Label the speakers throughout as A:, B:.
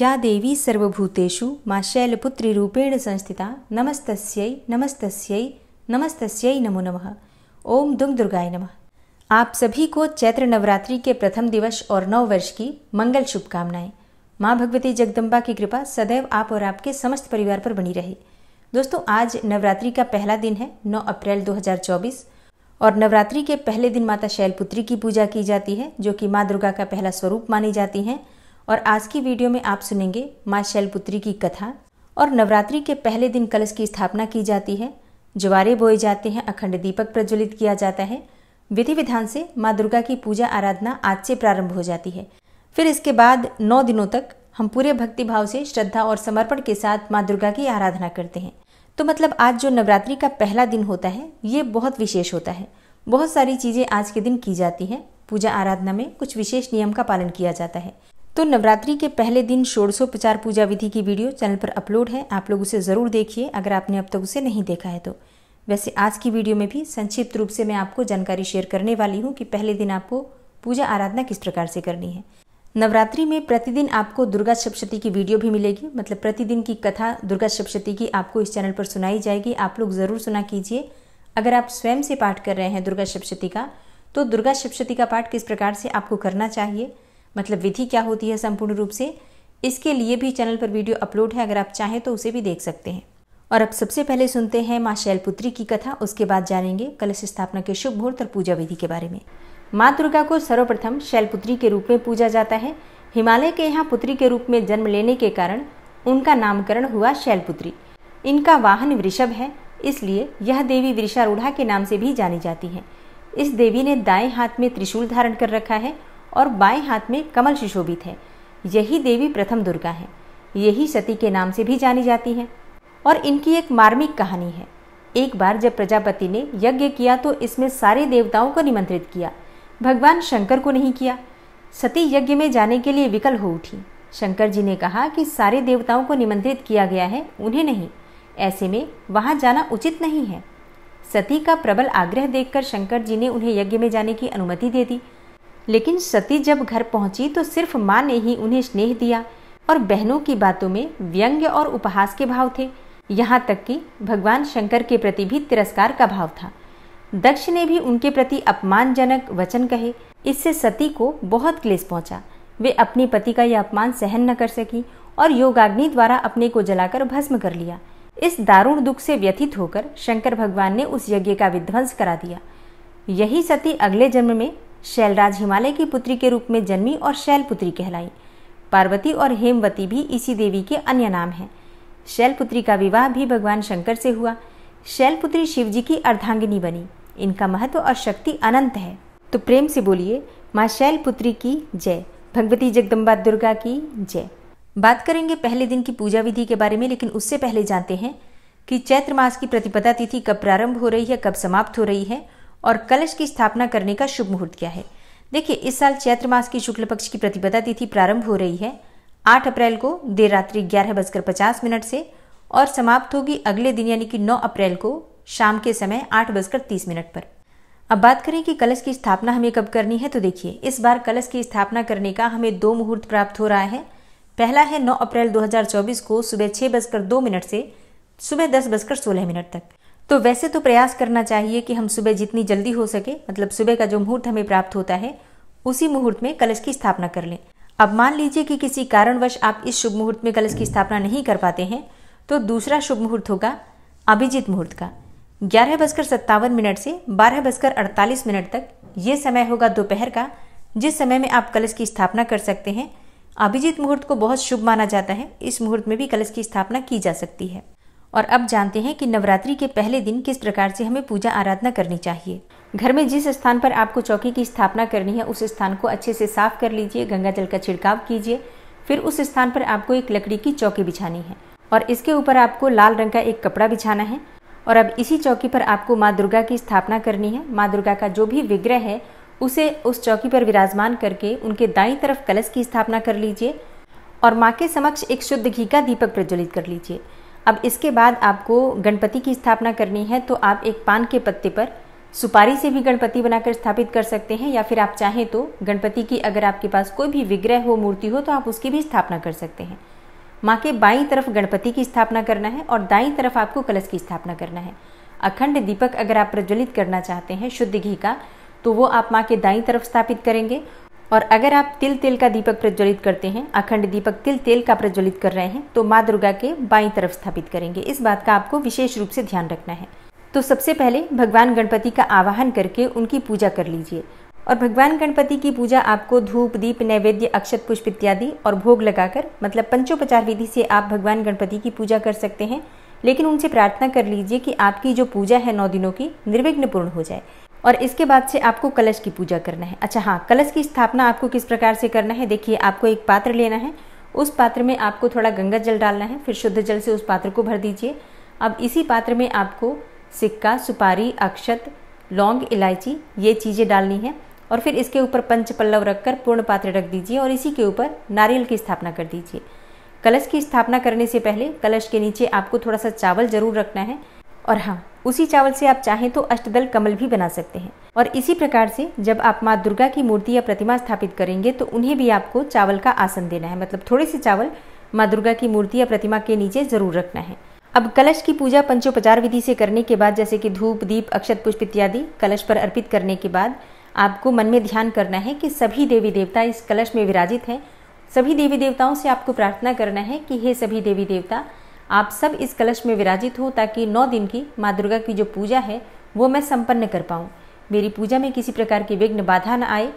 A: या देवी सर्वभूतेषु मा शैलपुत्रीरूपेण संस्थिता नमस्तस्यै नमस्तस्यै नमस्तस्यै नमो नमः ओम दुम दुर्गाय नमः आप सभी को चैत्र नवरात्रि के प्रथम दिवस और नव वर्ष की मंगल शुभकामनाएं माँ भगवती जगदम्बा की कृपा सदैव आप और आपके समस्त परिवार पर बनी रहे दोस्तों आज नवरात्रि का पहला दिन है 9 अप्रैल 2024 और नवरात्रि के पहले दिन माता शैलपुत्री की पूजा की जाती है जो कि माँ दुर्गा का पहला स्वरूप मानी जाती हैं और आज की वीडियो में आप सुनेंगे माँ शैलपुत्री की कथा और नवरात्रि के पहले दिन कलश की स्थापना की जाती है ज्वारे बोए जाते हैं अखंड दीपक प्रज्वलित किया जाता है विधि विधान से माँ दुर्गा की पूजा आराधना आज से प्रारंभ हो जाती है फिर इसके बाद नौ दिनों तक हम पूरे भक्तिभाव से श्रद्धा और समर्पण के साथ माँ दुर्गा की आराधना करते हैं तो मतलब आज जो नवरात्रि का पहला दिन होता है ये बहुत विशेष होता है बहुत सारी चीज़ें आज के दिन की जाती हैं पूजा आराधना में कुछ विशेष नियम का पालन किया जाता है तो नवरात्रि के पहले दिन षोड़शोपचार पूजा विधि की वीडियो चैनल पर अपलोड है आप लोग उसे ज़रूर देखिए अगर आपने अब तक उसे नहीं देखा है तो वैसे आज की वीडियो में भी संक्षिप्त रूप से मैं आपको जानकारी शेयर करने वाली हूँ कि पहले दिन आपको पूजा आराधना किस प्रकार से करनी है नवरात्रि में प्रतिदिन आपको दुर्गा सप्तशती की वीडियो भी मिलेगी मतलब प्रतिदिन की कथा दुर्गा सप्तशती की आपको इस चैनल पर सुनाई जाएगी आप लोग ज़रूर सुना कीजिए अगर आप स्वयं से पाठ कर रहे हैं दुर्गा सप्तशती का तो दुर्गा सप्तशती का पाठ किस प्रकार से आपको करना चाहिए मतलब विधि क्या होती है संपूर्ण रूप से इसके लिए भी चैनल पर वीडियो अपलोड है अगर आप चाहें तो उसे भी देख सकते हैं और अब सबसे पहले सुनते हैं माँ शैलपुत्री की कथा उसके बाद जानेंगे कलश स्थापना के शुभ मुहूर्त और पूजा विधि के बारे में माँ दुर्गा को सर्वप्रथम शैलपुत्री के रूप में पूजा जाता है हिमालय के यहाँ पुत्री के रूप में जन्म लेने के कारण उनका नामकरण हुआ शैलपुत्री इनका वाहन वृषभ है इसलिए यह देवी वृषारूढ़ा के नाम से भी जानी जाती है इस देवी ने दाएं हाथ में त्रिशूल धारण कर रखा है और बाएं हाथ में कमल सुशोभित है यही देवी प्रथम दुर्गा है यही सती के नाम से भी जानी जाती है और इनकी एक मार्मिक कहानी है एक बार जब प्रजापति ने यज्ञ किया तो इसमें सारे देवताओं को निमंत्रित किया भगवान शंकर को नहीं किया सती यज्ञ में जाने के लिए विकल हो उठी शंकर जी ने कहा कि सारे देवताओं को निमंत्रित किया गया है उन्हें नहीं ऐसे में वहाँ जाना उचित नहीं है सती का प्रबल आग्रह देखकर शंकर जी ने उन्हें यज्ञ में जाने की अनुमति दे दी लेकिन सती जब घर पहुंची तो सिर्फ माँ ने ही उन्हें स्नेह दिया और बहनों की बातों में व्यंग्य और उपहास के भाव थे यहाँ तक कि भगवान शंकर के प्रति भी तिरस्कार का भाव था दक्ष ने भी उनके प्रति अपमानजनक वचन कहे इससे सती को बहुत क्लेश पहुंचा वे अपने पति का यह अपमान सहन न कर सकी और योगाग्नि द्वारा अपने को जलाकर भस्म कर लिया इस दारुण दुख से व्यथित होकर शंकर भगवान ने उस यज्ञ का विध्वंस करा दिया यही सती अगले जन्म में शैलराज हिमालय की पुत्री के रूप में जन्मी और शैलपुत्री कहलाई पार्वती और हेमवती भी इसी देवी के अन्य नाम हैं शैलपुत्री का विवाह भी भगवान शंकर से हुआ शैलपुत्री जी की अर्धांगिनी बनी इनका महत्व और शक्ति अनंत है तो प्रेम से बोलिए माँ शैलपुत्री की जय भगवती जगदम्बा दुर्गा की जय बात करेंगे पहले दिन की पूजा विधि के बारे में लेकिन उससे पहले जानते हैं कि चैत्र मास की प्रतिपदा तिथि कब प्रारंभ हो रही है कब समाप्त हो रही है और कलश की स्थापना करने का शुभ मुहूर्त क्या है देखिए इस साल चैत्र मास की शुक्ल पक्ष की प्रतिपदा तिथि प्रारंभ हो रही है 8 अप्रैल को देर रात्रि ग्यारह बजकर पचास मिनट से और समाप्त होगी अगले दिन यानी कि 9 अप्रैल को शाम के समय आठ बजकर तीस मिनट पर अब बात करें कि कलश की स्थापना हमें कब करनी है तो देखिए इस बार कलश की स्थापना करने का हमें दो मुहूर्त प्राप्त हो रहा है पहला है 9 अप्रैल 2024 को सुबह छह बजकर दो मिनट से सुबह दस बजकर सोलह मिनट तक तो वैसे तो प्रयास करना चाहिए कि हम सुबह जितनी जल्दी हो सके मतलब सुबह का जो मुहूर्त हमें प्राप्त होता है उसी मुहूर्त में कलश की स्थापना कर लें अब मान लीजिए कि किसी कारणवश आप इस शुभ मुहूर्त में कलश की स्थापना नहीं कर पाते हैं तो दूसरा शुभ मुहूर्त होगा अभिजीत मुहूर्त का ग्यारह बजकर सत्तावन मिनट से बारह बजकर अड़तालीस मिनट तक ये समय होगा दोपहर का जिस समय में आप कलश की स्थापना कर सकते हैं अभिजीत मुहूर्त को बहुत शुभ माना जाता है इस मुहूर्त में भी कलश की स्थापना की जा सकती है और अब जानते हैं कि नवरात्रि के पहले दिन किस प्रकार से हमें पूजा आराधना करनी चाहिए घर में जिस स्थान पर आपको चौकी की स्थापना करनी है उस स्थान को अच्छे से साफ कर लीजिए गंगा जल का छिड़काव कीजिए फिर उस स्थान पर आपको एक लकड़ी की चौकी बिछानी है और इसके ऊपर आपको लाल रंग का एक कपड़ा बिछाना है और अब इसी चौकी पर आपको माँ दुर्गा की स्थापना करनी है माँ दुर्गा का जो भी विग्रह है उसे उस चौकी पर विराजमान करके उनके दाई तरफ कलश की स्थापना कर लीजिए और माँ के समक्ष एक शुद्ध घी का दीपक प्रज्वलित कर लीजिए अब इसके बाद आपको गणपति की स्थापना करनी है तो आप एक पान के पत्ते पर सुपारी से भी गणपति बनाकर स्थापित कर सकते हैं या फिर आप चाहें तो गणपति की अगर आपके पास कोई भी विग्रह हो मूर्ति हो तो आप उसकी भी स्थापना कर सकते हैं माँ के बाई तरफ गणपति की स्थापना करना है और दाई तरफ आपको कलश की स्थापना करना है अखंड दीपक अगर आप प्रज्वलित करना चाहते हैं शुद्ध घी का तो वो आप माँ के दाई तरफ स्थापित करेंगे और अगर आप तिल तेल का दीपक प्रज्वलित करते हैं अखंड दीपक तिल तेल का प्रज्वलित कर रहे हैं तो माँ दुर्गा के बाई तरफ स्थापित करेंगे इस बात का आपको विशेष रूप से ध्यान रखना है तो सबसे पहले भगवान गणपति का आवाहन करके उनकी पूजा कर लीजिए और भगवान गणपति की पूजा आपको धूप दीप नैवेद्य अक्षत पुष्प इत्यादि और भोग लगाकर मतलब पंचोपचार विधि से आप भगवान गणपति की पूजा कर सकते हैं लेकिन उनसे प्रार्थना कर लीजिए कि आपकी जो पूजा है नौ दिनों की निर्विघ्न पूर्ण हो जाए और इसके बाद से आपको कलश की पूजा करना है अच्छा हाँ कलश की स्थापना आपको किस प्रकार से करना है देखिए आपको एक पात्र लेना है उस पात्र में आपको थोड़ा गंगा जल डालना है फिर शुद्ध जल से उस पात्र को भर दीजिए अब इसी पात्र में आपको सिक्का सुपारी अक्षत लौंग इलायची ये चीज़ें डालनी है और फिर इसके ऊपर पंच पल्लव रखकर पूर्ण पात्र रख दीजिए और इसी के ऊपर नारियल की स्थापना कर दीजिए कलश की स्थापना करने से पहले कलश के नीचे आपको थोड़ा सा चावल ज़रूर रखना है और हाँ उसी चावल से आप चाहें तो अष्टदल कमल भी बना सकते हैं और इसी प्रकार से जब आप माँ दुर्गा की मूर्ति या प्रतिमा स्थापित करेंगे तो उन्हें भी आपको चावल का आसन देना है मतलब थोड़े से चावल माँ दुर्गा की मूर्ति या प्रतिमा के नीचे ज़रूर रखना है अब कलश की पूजा पंचोपचार विधि से करने के बाद जैसे कि धूप दीप अक्षत पुष्प इत्यादि कलश पर अर्पित करने के बाद आपको मन में ध्यान करना है कि सभी देवी देवता इस कलश में विराजित हैं सभी देवी देवताओं से आपको प्रार्थना करना है कि हे सभी देवी देवता आप सब इस कलश में विराजित हो ताकि नौ दिन की माँ दुर्गा की जो पूजा है वो मैं संपन्न कर पाऊँ मेरी पूजा में किसी प्रकार की विघ्न बाधा न आए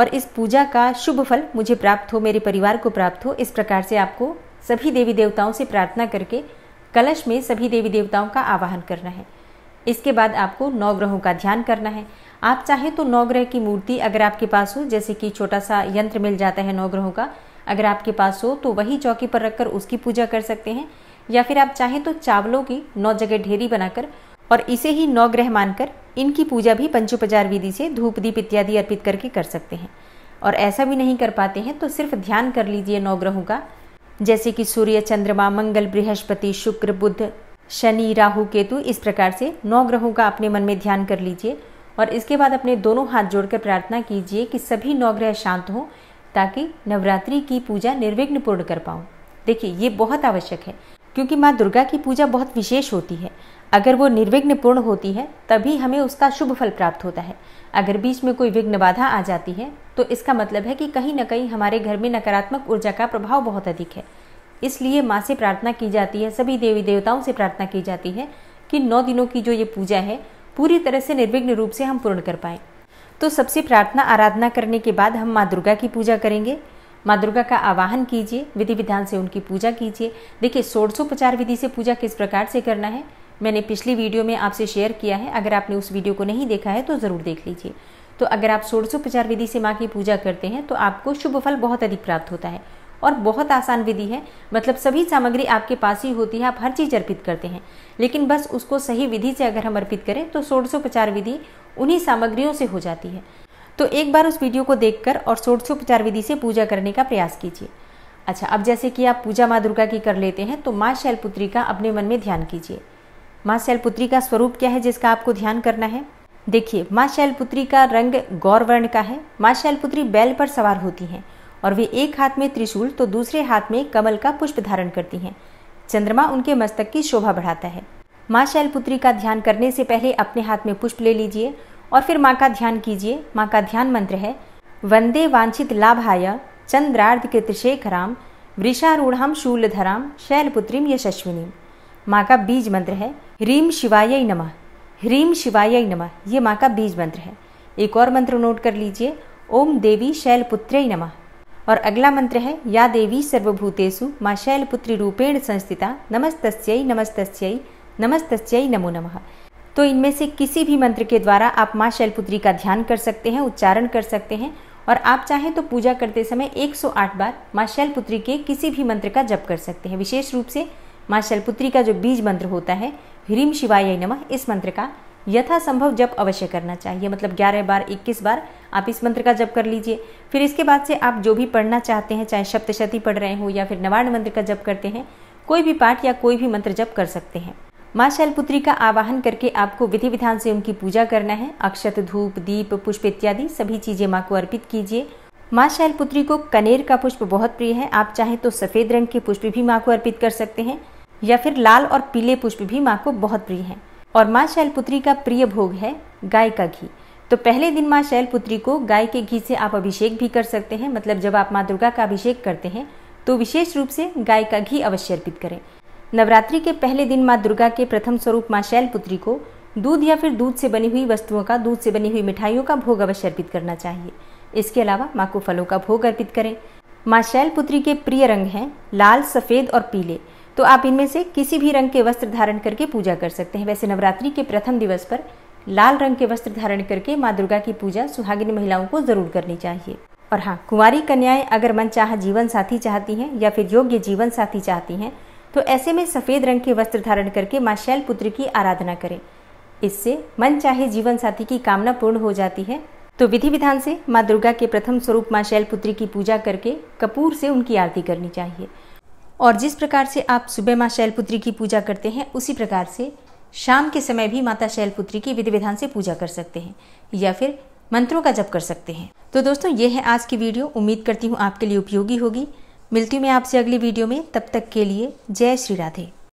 A: और इस पूजा का शुभ फल मुझे प्राप्त हो मेरे परिवार को प्राप्त हो इस प्रकार से आपको सभी देवी देवताओं से प्रार्थना करके कलश में सभी देवी देवताओं का आवाहन करना है इसके बाद आपको नौ ग्रहों का ध्यान करना है आप चाहें तो नौ ग्रह की मूर्ति अगर आपके पास हो जैसे कि छोटा सा यंत्र मिल जाता है नौ ग्रहों का अगर आपके पास हो तो वही चौकी पर रखकर उसकी पूजा कर सकते हैं या फिर आप चाहें तो चावलों की नौ जगह ढेरी बनाकर और इसे ही नौ ग्रह मानकर इनकी पूजा भी पंचोपचार विधि से धूप दीप इत्यादि अर्पित करके कर सकते हैं और ऐसा भी नहीं कर पाते हैं तो सिर्फ ध्यान कर लीजिए नौ ग्रहों का जैसे कि सूर्य चंद्रमा मंगल बृहस्पति शुक्र बुद्ध शनि राहु केतु इस प्रकार से नौ ग्रहों का अपने मन में ध्यान कर लीजिए और इसके बाद अपने दोनों हाथ जोड़कर प्रार्थना कीजिए कि सभी नौ ग्रह शांत हों ताकि नवरात्रि की पूजा निर्विघ्न पूर्ण कर पाऊँ देखिए ये बहुत आवश्यक है क्योंकि माँ दुर्गा की पूजा बहुत विशेष होती है अगर वो निर्विघ्न पूर्ण होती है तभी हमें उसका शुभ फल प्राप्त होता है अगर बीच में कोई विघ्न बाधा आ जाती है तो इसका मतलब है कि कहीं ना कहीं हमारे घर में नकारात्मक ऊर्जा का प्रभाव बहुत अधिक है इसलिए माँ से प्रार्थना की जाती है सभी देवी देवताओं से प्रार्थना की जाती है कि नौ दिनों की जो ये पूजा है पूरी तरह से निर्विघ्न रूप से हम पूर्ण कर पाए तो सबसे प्रार्थना आराधना करने के बाद हम माँ दुर्गा की पूजा करेंगे माँ दुर्गा का आवाहन कीजिए विधि विधान से उनकी पूजा कीजिए देखिए सोडसोपचार विधि से पूजा किस प्रकार से करना है मैंने पिछली वीडियो में आपसे शेयर किया है अगर आपने उस वीडियो को नहीं देखा है तो ज़रूर देख लीजिए तो अगर आप सोडसोपचार विधि से माँ की पूजा करते हैं तो आपको शुभ फल बहुत अधिक प्राप्त होता है और बहुत आसान विधि है मतलब सभी सामग्री आपके पास ही होती है आप हर चीज़ अर्पित करते हैं लेकिन बस उसको सही विधि से अगर हम अर्पित करें तो सोडसोपचार विधि उन्हीं सामग्रियों से हो जाती है तो एक बार उस वीडियो को देखकर और षोडशोपचार विधि से पूजा करने का प्रयास कीजिए अच्छा अब जैसे कि आप पूजा माँ दुर्गा की कर लेते हैं तो माँ शैलपुत्री का अपने मन में ध्यान कीजिए माँ शैलपुत्री का स्वरूप क्या है जिसका आपको ध्यान करना है देखिए माँ शैलपुत्री का रंग गौर वर्ण का है माँ शैलपुत्री बैल पर सवार होती हैं और वे एक हाथ में त्रिशूल तो दूसरे हाथ में कमल का पुष्प धारण करती हैं चंद्रमा उनके मस्तक की शोभा बढ़ाता है माँ शैलपुत्री का ध्यान करने से पहले अपने हाथ में पुष्प ले लीजिए और फिर माँ का ध्यान कीजिए माँ का ध्यान मंत्र है वंदे वांछित लाभाय चंद्रार्ध कृतशेखराम वृषारूढ़ाम शूलधराम शैलपुत्रीम यशस्विनी माँ का बीज मंत्र है ह्रीम शिवाय नमः ह्रीम शिवाय नमः ये माँ का बीज मंत्र है एक और मंत्र नोट कर लीजिए ओम देवी शैलपुत्र नमः और अगला मंत्र है या देवी सर्वभूतेषु माँ शैलपुत्री रूपेण संस्थिता नमस्त नमस्त नमस्त नमो नमः तो इनमें से किसी भी मंत्र के द्वारा आप माँ शैलपुत्री का ध्यान कर सकते हैं उच्चारण कर सकते हैं और आप चाहें तो पूजा करते समय 108 बार माँ शैलपुत्री के किसी भी मंत्र का जप कर सकते हैं विशेष रूप से माँ शैलपुत्री का जो बीज मंत्र होता है ह्रीम शिवाय नमः इस मंत्र का यथासंभव जप अवश्य करना चाहिए मतलब ग्यारह बार इक्कीस बार आप इस मंत्र का जप कर लीजिए फिर इसके बाद से आप जो भी पढ़ना चाहते हैं चाहे सप्तशती पढ़ रहे हो या फिर नवार्ण मंत्र का जप करते हैं कोई भी पाठ या कोई भी मंत्र जप कर सकते हैं माँ शैलपुत्री का आवाहन करके आपको विधि विधान से उनकी पूजा करना है अक्षत धूप दीप पुष्प इत्यादि सभी चीज़ें माँ को अर्पित कीजिए माँ शैलपुत्री को कनेर का पुष्प बहुत प्रिय है आप चाहें तो सफ़ेद रंग के पुष्प भी माँ को अर्पित कर सकते हैं या फिर लाल और पीले पुष्प भी माँ को बहुत प्रिय है और माँ शैलपुत्री का प्रिय भोग है गाय का घी तो पहले दिन माँ शैलपुत्री को गाय के घी से आप अभिषेक भी कर सकते हैं मतलब जब आप माँ दुर्गा का अभिषेक करते हैं तो विशेष रूप से गाय का घी अवश्य अर्पित करें नवरात्रि के पहले दिन माँ दुर्गा के प्रथम स्वरूप माँ शैलपुत्री को दूध या फिर दूध से बनी हुई वस्तुओं का दूध से बनी हुई मिठाइयों का भोग अवश्य अर्पित करना चाहिए इसके अलावा माँ को फलों का भोग अर्पित करें माँ शैलपुत्री के प्रिय रंग हैं लाल सफ़ेद और पीले तो आप इनमें से किसी भी रंग के वस्त्र धारण करके पूजा कर सकते हैं वैसे नवरात्रि के प्रथम दिवस पर लाल रंग के वस्त्र धारण करके माँ दुर्गा की पूजा सुहागिनी महिलाओं को जरूर करनी चाहिए और हाँ कुंवारी कन्याएं अगर मन चाह जीवन साथी चाहती हैं या फिर योग्य जीवन साथी चाहती हैं तो ऐसे में सफ़ेद रंग के वस्त्र धारण करके माँ शैलपुत्री की आराधना करें इससे मन चाहे जीवन साथी की कामना पूर्ण हो जाती है तो विधि विधान से माँ दुर्गा के प्रथम स्वरूप माँ शैलपुत्री की पूजा करके कपूर से उनकी आरती करनी चाहिए और जिस प्रकार से आप सुबह माँ शैलपुत्री की पूजा करते हैं उसी प्रकार से शाम के समय भी माता शैलपुत्री की विधि विधान से पूजा कर सकते हैं या फिर मंत्रों का जप कर सकते हैं तो दोस्तों ये है आज की वीडियो उम्मीद करती हूँ आपके लिए उपयोगी होगी मिलती हूँ मैं आपसे अगली वीडियो में तब तक के लिए जय श्री राधे